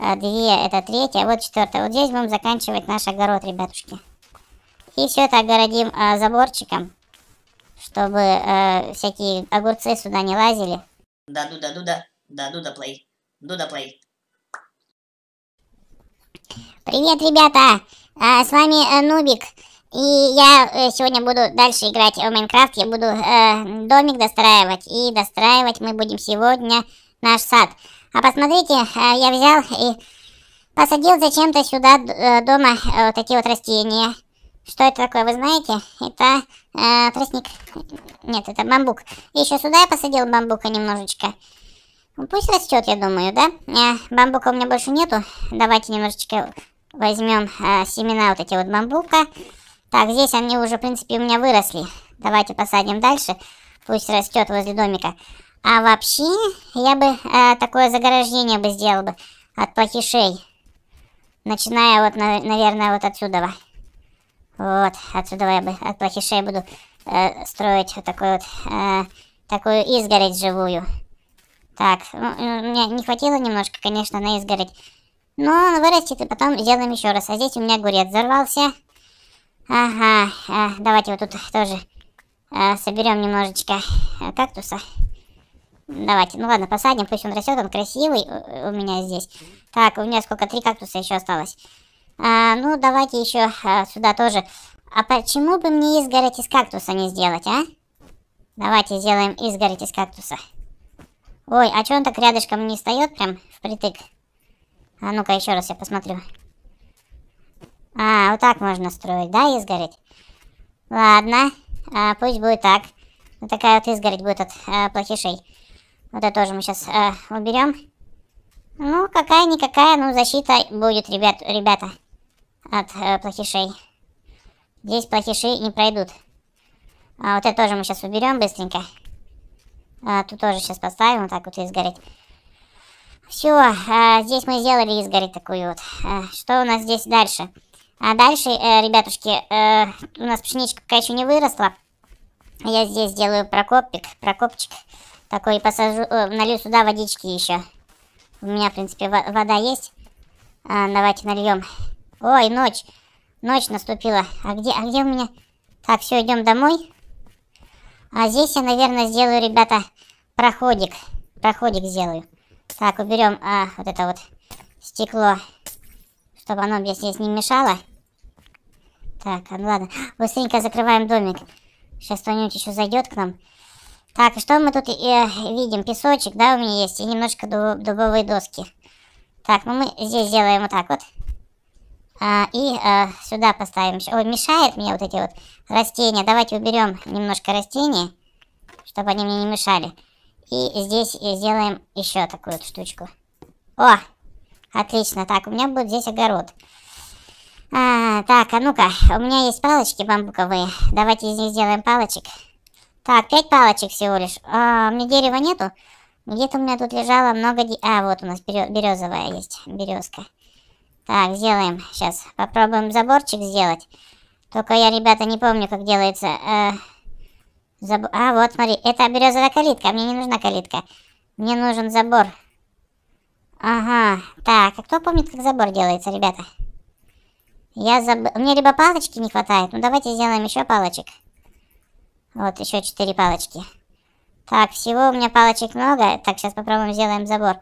Э, две, это третья, а вот четвертая. Вот здесь будем заканчивать наш огород, ребятушки. И все это огородим э, заборчиком, чтобы э, всякие огурцы сюда не лазили. Да, дуда, дуда, да, дуда плей, дуда плей. Привет, ребята, а, с вами э, Нубик. И я э, сегодня буду дальше играть в Майнкрафт, я буду э, домик достраивать. И достраивать мы будем сегодня наш сад. А посмотрите, э, я взял и посадил зачем-то сюда э, дома э, вот такие вот растения. Что это такое, вы знаете? Это э, тростник. Нет, это бамбук. еще сюда я посадил бамбука немножечко. Ну, пусть растет, я думаю, да? Э, бамбука у меня больше нету. Давайте немножечко возьмем э, семена вот эти вот бамбука. Так, здесь они уже, в принципе, у меня выросли. Давайте посадим дальше. Пусть растет возле домика. А вообще, я бы э, такое заграждение бы сделал бы от плохишей. Начиная вот, на, наверное, вот отсюда. Вот, отсюда я бы от плохишей буду э, строить вот такой вот, э, такую изгородь живую. Так, ну, э, мне не хватило немножко, конечно, на изгородь. Но он вырастет, и потом сделаем еще раз. А здесь у меня огурец взорвался. Ага, э, давайте вот тут тоже э, соберем немножечко э, кактуса. Давайте, ну ладно, посадим, пусть он растет, он красивый у меня здесь. Так, у меня сколько, три кактуса еще осталось. А, ну, давайте еще а, сюда тоже. А почему бы мне изгородь из кактуса не сделать, а? Давайте сделаем изгородь из кактуса. Ой, а что он так рядышком не встает прям впритык? А ну-ка, еще раз я посмотрю. А, вот так можно строить, да, изгородь? Ладно, а, пусть будет так. Вот такая вот изгородь будет от а, плохишей. Вот это тоже мы сейчас э, уберем. Ну, какая-никакая, ну, защита будет, ребят, ребята, от э, плохишей. Здесь плохиши не пройдут. А вот это тоже мы сейчас уберем быстренько. А, тут тоже сейчас поставим, вот так вот изгорит. Все, а, здесь мы сделали изгорит такую вот. А, что у нас здесь дальше? А дальше, э, ребятушки, э, у нас пшеничка пока еще не выросла. Я здесь сделаю прокопик, прокопчик. Прокопчик. Такой посажу, налью сюда водички еще. У меня, в принципе, вода есть. А, давайте нальем. Ой, ночь. Ночь наступила. А где, а где у меня... Так, все, идем домой. А здесь я, наверное, сделаю, ребята, проходик. Проходик сделаю. Так, уберем а, вот это вот стекло, чтобы оно мне здесь не мешало. Так, ну ладно. Быстренько закрываем домик. Сейчас кто-нибудь еще зайдет к нам. Так, что мы тут э, видим? Песочек, да, у меня есть, и немножко дуб дубовые доски. Так, ну мы здесь сделаем вот так вот. А, и а, сюда поставим. Ой, мешает мне вот эти вот растения. Давайте уберем немножко растения, чтобы они мне не мешали. И здесь э, сделаем еще такую вот штучку. О, отлично. Так, у меня будет здесь огород. А, так, а ну-ка, у меня есть палочки бамбуковые. Давайте из них сделаем палочек. Так, пять палочек всего лишь. А, у меня дерева нету. Где-то у меня тут лежало много... Де... А, вот у нас березовая есть, березка. Так, сделаем. Сейчас попробуем заборчик сделать. Только я, ребята, не помню, как делается... Э... Заб... А, вот, смотри, это березовая калитка. Мне не нужна калитка. Мне нужен забор. Ага, так, а кто помнит, как забор делается, ребята? Я заб. Мне либо палочки не хватает, ну давайте сделаем еще палочек. Вот еще 4 палочки. Так, всего у меня палочек много. Так, сейчас попробуем сделаем забор.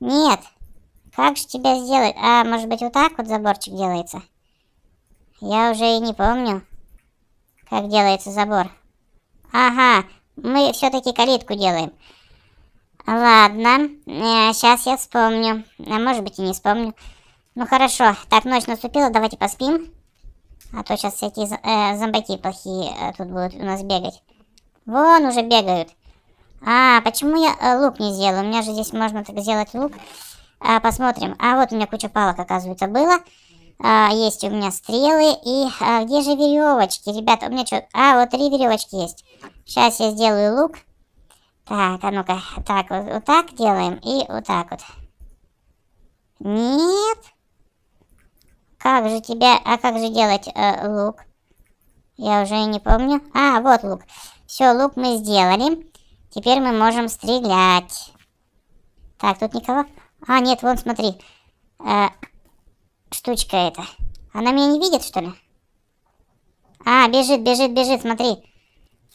Нет. Как же тебя сделать? А, может быть, вот так вот заборчик делается? Я уже и не помню, как делается забор. Ага, мы все-таки калитку делаем. Ладно, сейчас э, я вспомню. А может быть и не вспомню. Ну хорошо, так, ночь наступила, давайте поспим. А то сейчас всякие э, зомбаки плохие э, тут будут у нас бегать. Вон уже бегают. А, почему я э, лук не сделал? У меня же здесь можно так сделать лук. А, посмотрим. А, вот у меня куча палок, оказывается, было. А, есть у меня стрелы. И а, где же веревочки? Ребята, у меня что... А, вот три веревочки есть. Сейчас я сделаю лук. Так, а ну-ка. Так, вот, вот так делаем. И вот так вот. Нет как же тебя... А как же делать э, лук? Я уже не помню. А, вот лук. Все, лук мы сделали. Теперь мы можем стрелять. Так, тут никого? А, нет, вон, смотри. Э, штучка эта. Она меня не видит, что ли? А, бежит, бежит, бежит, смотри.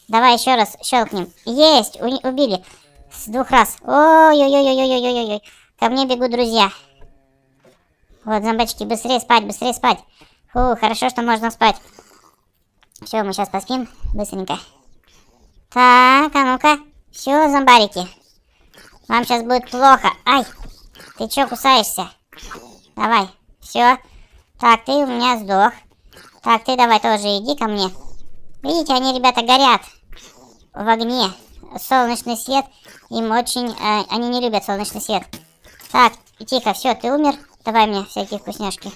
Давай еще раз щелкнем. Есть, убили. С двух раз. Ой-ой-ой-ой-ой-ой-ой. Ко мне бегут друзья. Вот, зомбачки, быстрее спать, быстрее спать. Фу, хорошо, что можно спать. Все, мы сейчас поспим быстренько. Так, а ну-ка. Все, зомбарики. Вам сейчас будет плохо. Ай, ты чё кусаешься? Давай, все. Так, ты у меня сдох. Так, ты давай тоже иди ко мне. Видите, они, ребята, горят в огне. Солнечный свет им очень... Э, они не любят солнечный свет. Так, тихо, все, ты умер. Давай мне всякие вкусняшки.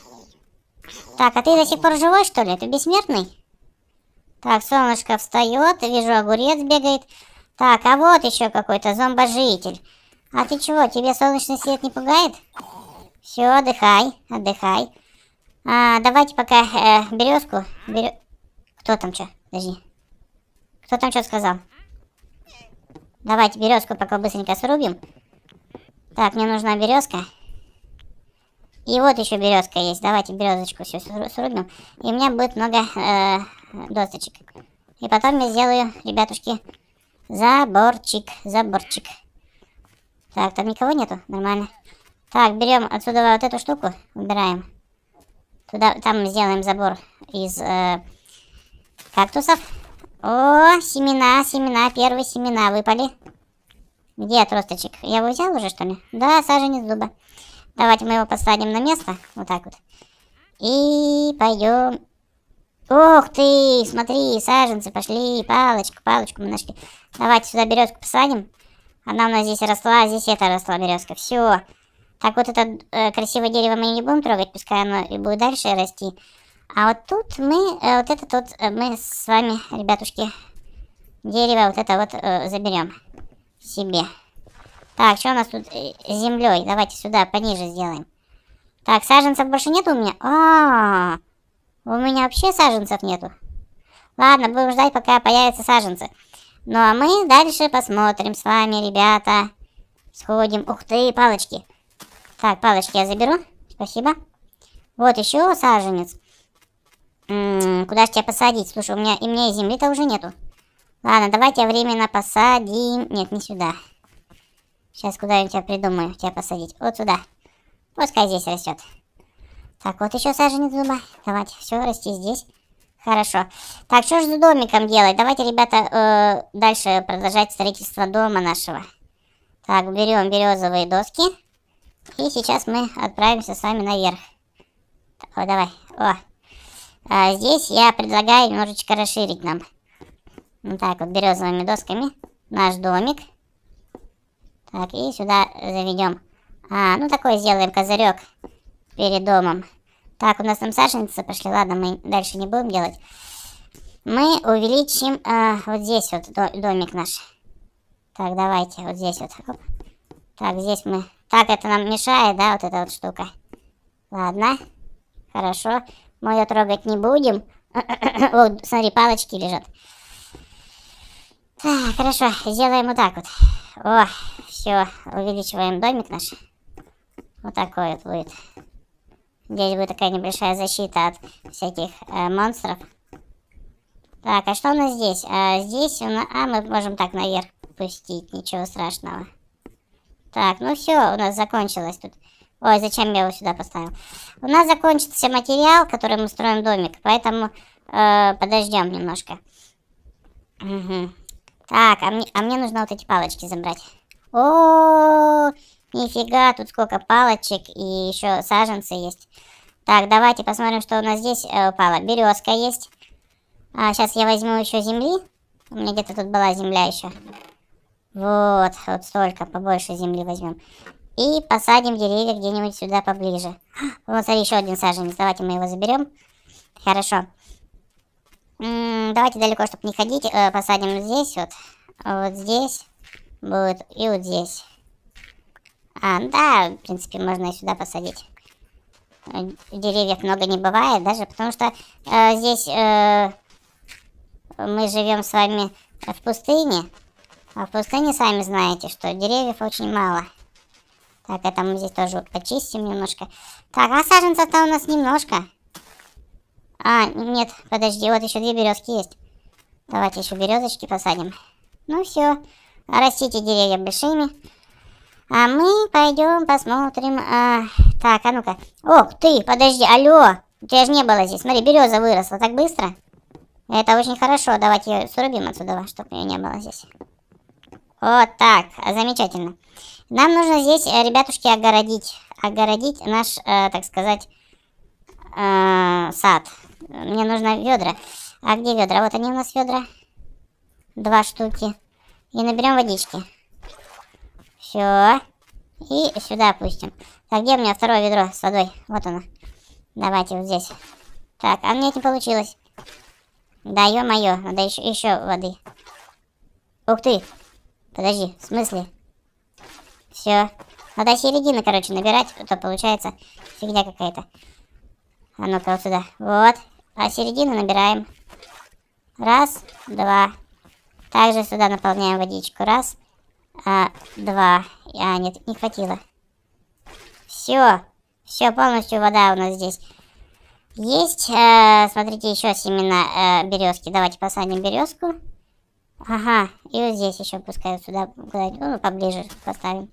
Так, а ты до сих пор живой, что ли? Ты бессмертный? Так, солнышко встает, вижу, огурец бегает. Так, а вот еще какой-то зомбожитель. А ты чего, тебе солнечный свет не пугает? Все, отдыхай, отдыхай. А, давайте пока э, березку. Берё... Кто там что? Подожди. Кто там что сказал? Давайте березку пока быстренько срубим. Так, мне нужна березка. И вот еще березка есть. Давайте березочку все срубим. И у меня будет много э, досочек. И потом я сделаю, ребятушки, заборчик, заборчик. Так, там никого нету? Нормально. Так, берем отсюда вот эту штуку, убираем. Туда, там сделаем забор из э, кактусов. О, семена, семена, первые семена выпали. Где отросточек? Я его взял уже, что ли? Да, саженец дуба. Давайте мы его посадим на место. Вот так вот. И пойдем. Ух ты, смотри, саженцы пошли. Палочку, палочку мы нашли. Давайте сюда березку посадим. Она у нас здесь росла, здесь это росла березка. Все. Так вот это э, красивое дерево мы не будем трогать, пускай оно и будет дальше расти. А вот тут мы, э, вот это тут э, мы с вами, ребятушки, дерево вот это вот э, заберем себе. Так, что у нас тут э, с землей? Давайте сюда пониже сделаем. Так, саженцев больше нет у меня? А, -а, а, у меня вообще саженцев нету. Ладно, будем ждать, пока появятся саженцы. Ну а мы дальше посмотрим с вами, ребята. Сходим. Ух ты, палочки. Так, палочки я заберу. Спасибо. Вот еще саженец. М м-м, -м, куда же тебя посадить? Слушай, у меня и мне земли-то уже нету. Ладно, давайте временно посадим. Нет, не сюда. Сейчас куда-нибудь придумаю тебя посадить. Вот сюда. Пускай здесь растет. Так, вот еще саженец зуба. Давайте, все, расти здесь. Хорошо. Так, что же с домиком делать? Давайте, ребята, э, дальше продолжать строительство дома нашего. Так, берем березовые доски. И сейчас мы отправимся с вами наверх. Вот давай. О. А здесь я предлагаю немножечко расширить нам. Вот ну так вот, березовыми досками наш домик. Так, и сюда заведем. А, ну такой сделаем козырек перед домом. Так, у нас там саженцы пошли. Ладно, мы дальше не будем делать. Мы увеличим а, вот здесь вот домик наш. Так, давайте вот здесь вот. Оп. Так, здесь мы... Так, это нам мешает, да, вот эта вот штука. Ладно, хорошо. Мы ее трогать не будем. О, смотри, палочки лежат. Так, хорошо, сделаем вот так вот. О, все, увеличиваем домик наш. Вот такой вот будет. Здесь будет такая небольшая защита от всяких э, монстров. Так, а что у нас здесь? А, здесь у нас... А, мы можем так наверх пустить, ничего страшного. Так, ну все, у нас закончилось тут. Ой, зачем я его сюда поставил? У нас закончится материал, который мы строим домик, поэтому э, подождем немножко. Угу. Так, а мне, а мне нужно вот эти палочки забрать. О, нифига, тут сколько палочек и еще саженцы есть. Так, давайте посмотрим, что у нас здесь э, упало. Березка есть. А, сейчас я возьму еще земли. У меня где-то тут была земля еще. Вот, вот столько, побольше земли возьмем. И посадим деревья где-нибудь сюда поближе. А, вот, смотри, еще один саженец. Давайте мы его заберем. Хорошо. М -м, давайте далеко, чтобы не ходить. Э, посадим здесь вот. Вот здесь будет и вот здесь. А, ну да, в принципе, можно и сюда посадить. Э, деревьев много не бывает, даже потому что э, здесь э, мы живем с вами в пустыне. А в пустыне сами знаете, что деревьев очень мало. Так, это мы здесь тоже почистим немножко. Так, а саженцев-то у нас немножко. А, нет, подожди, вот еще две березки есть. Давайте еще березочки посадим. Ну все, растите деревья большими. А мы пойдем посмотрим. А, так, а ну-ка. О, ты, подожди, алло. У тебя же не было здесь. Смотри, береза выросла так быстро. Это очень хорошо. Давайте ее срубим отсюда, чтобы ее не было здесь. Вот так, замечательно. Нам нужно здесь, э, ребятушки, огородить. Огородить наш, э, так сказать, э, сад. Мне нужно ведра. А где ведра? Вот они у нас ведра. Два штуки. И наберем водички. Все. И сюда опустим. Так, где у меня второе ведро с водой? Вот оно. Давайте вот здесь. Так, а мне не получилось. Да, ё-моё, надо еще, еще воды. Ух ты. Подожди, в смысле? Все. Надо середины, короче, набирать, а то получается фигня какая-то. А ну-ка вот сюда. Вот. А середину набираем. Раз, два, также сюда наполняем водичку. Раз, а, два. А, нет, не хватило. Все, все, полностью вода у нас здесь есть. Э, смотрите, еще семена э, березки. Давайте посадим березку. Ага, и вот здесь еще пускай сюда, ну, поближе поставим.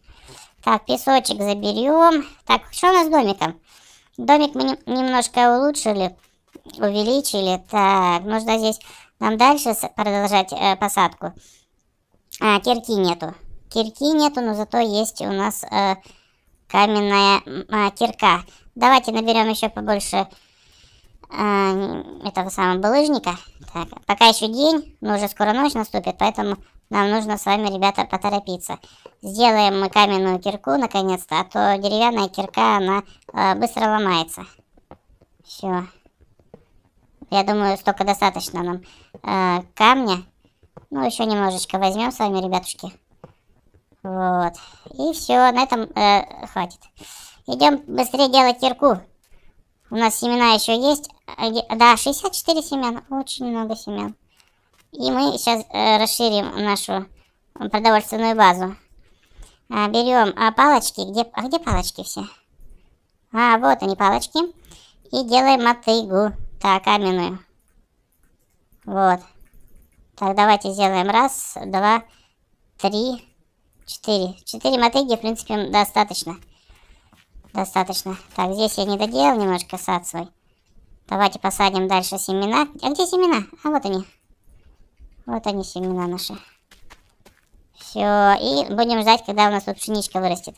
Так, песочек заберем. Так, что у нас с домиком? Домик мы не, немножко улучшили, увеличили. Так, нужно здесь нам дальше продолжать э, посадку. А, кирки нету. Кирки нету, но зато есть у нас э, каменная э, кирка. Давайте наберем еще побольше э, этого самого булыжника. Так, пока еще день, но уже скоро ночь наступит, поэтому нам нужно с вами, ребята, поторопиться. Сделаем мы каменную кирку, наконец-то, а то деревянная кирка, она э, быстро ломается. Все. Я думаю, столько достаточно нам э, камня. Ну, еще немножечко возьмем с вами, ребятушки. Вот. И все, на этом э, хватит. Идем быстрее делать кирку. У нас семена еще есть. А, да, 64 семян. Очень много семян. И мы сейчас э, расширим нашу продовольственную базу. А, берем а, палочки. Где, а где палочки все? А, вот они палочки. И делаем мотыгу. Так, каменную. Вот. Так, давайте сделаем раз, два, три, четыре. Четыре мотыги, в принципе, достаточно. Достаточно. Так, здесь я не доделал немножко сад свой. Давайте посадим дальше семена. А где семена? А вот они. Вот они семена наши. Все, и будем ждать, когда у нас тут пшеничка вырастет.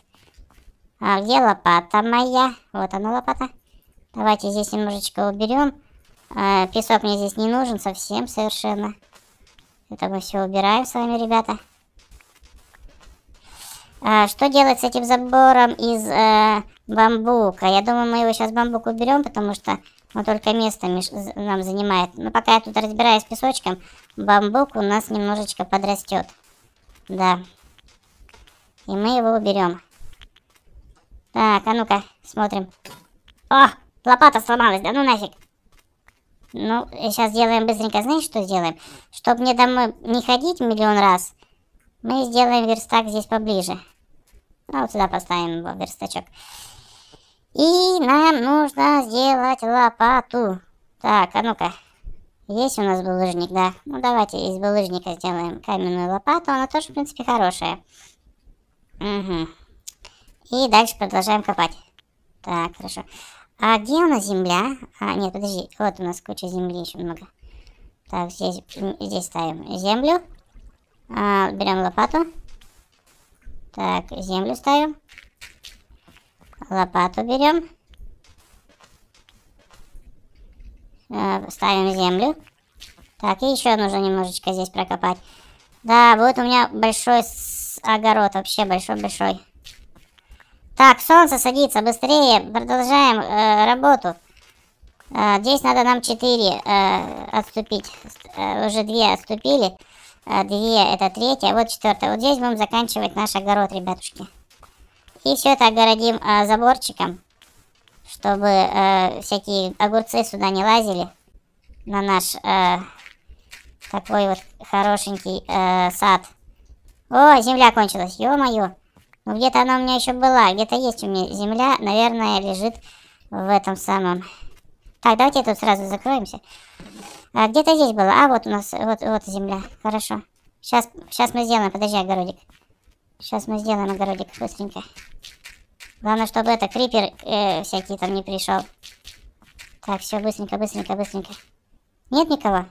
А где лопата моя? Вот она лопата. Давайте здесь немножечко уберем. А, песок мне здесь не нужен совсем совершенно. Это мы все убираем с вами, ребята. А, что делать с этим забором из э, бамбука? Я думаю, мы его сейчас бамбук уберем, потому что он только место нам занимает. Но пока я тут разбираюсь с песочком, бамбук у нас немножечко подрастет. Да. И мы его уберем. Так, а ну-ка, смотрим. О, лопата сломалась, да ну нафиг. Ну, сейчас сделаем быстренько, знаешь, что сделаем? Чтобы мне домой не ходить миллион раз, мы сделаем верстак здесь поближе. Ну, вот сюда поставим его, верстачок. И нам нужно сделать лопату. Так, а ну-ка. Есть у нас булыжник, да. Ну, давайте из булыжника сделаем каменную лопату. Она тоже, в принципе, хорошая. Угу. И дальше продолжаем копать. Так, хорошо. А где у нас земля? А, нет, подожди. Вот у нас куча земли еще много. Так, здесь, здесь ставим землю. А, берем лопату. Так, землю ставим. Лопату берем. А, ставим землю. Так, и еще нужно немножечко здесь прокопать. Да, вот у меня большой огород, вообще большой-большой. Так, солнце садится, быстрее, продолжаем э, работу. Э, здесь надо нам 4 э, отступить, э, уже 2 отступили, э, это третья, а вот четвертая. Вот здесь будем заканчивать наш огород, ребятушки. И все это огородим э, заборчиком, чтобы э, всякие огурцы сюда не лазили на наш э, такой вот хорошенький э, сад. О, земля кончилась, ё-моё. Ну где-то она у меня еще была. Где-то есть у меня земля. Наверное, лежит в этом самом. Так, давайте тут сразу закроемся. А, где-то здесь было. А, вот у нас, вот, вот земля. Хорошо. Сейчас, сейчас мы сделаем, подожди, огородик. Сейчас мы сделаем огородик быстренько. Главное, чтобы это, крипер э, всякий там не пришел. Так, все, быстренько, быстренько, быстренько. Нет никого?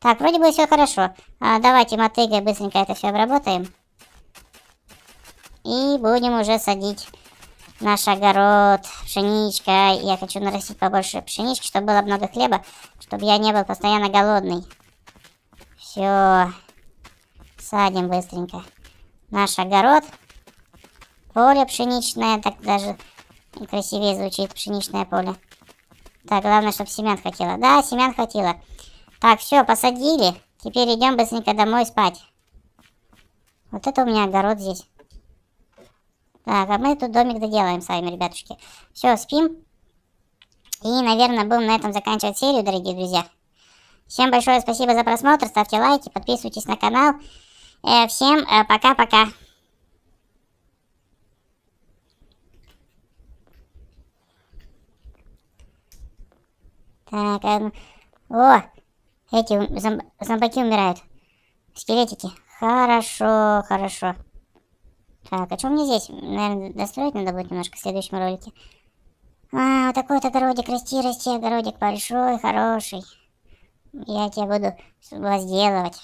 Так, вроде бы все хорошо. А, давайте мотыгой быстренько это все обработаем. И будем уже садить наш огород, пшеничка. Я хочу нарастить побольше пшенички, чтобы было много хлеба, чтобы я не был постоянно голодный. Все. Садим быстренько наш огород. Поле пшеничное, так даже красивее звучит пшеничное поле. Так, главное, чтобы семян хватило. Да, семян хватило. Так, все, посадили. Теперь идем быстренько домой спать. Вот это у меня огород здесь. Так, а мы тут домик доделаем с вами, ребятушки. Все, спим. И, наверное, будем на этом заканчивать серию, дорогие друзья. Всем большое спасибо за просмотр, ставьте лайки, подписывайтесь на канал. Э, всем э, пока-пока. Так, э, о, эти зомб, зомбаки умирают. Скелетики. Хорошо, хорошо. Так, а что мне здесь? Наверное, достроить надо будет немножко в следующем ролике. А, вот такой вот огородик, расти, расти, огородик большой, хороший. Я тебя буду возделывать.